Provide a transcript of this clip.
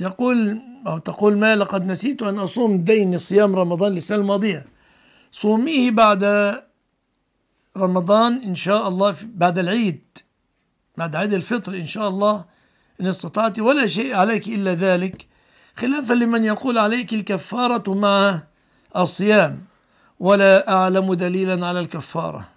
يقول أو تقول ما لقد نسيت أن أصوم دين صيام رمضان للسنة الماضية صوميه بعد رمضان إن شاء الله بعد العيد بعد عيد الفطر إن شاء الله إن استطعت ولا شيء عليك إلا ذلك خلافا لمن يقول عليك الكفارة مع الصيام ولا أعلم دليلا على الكفارة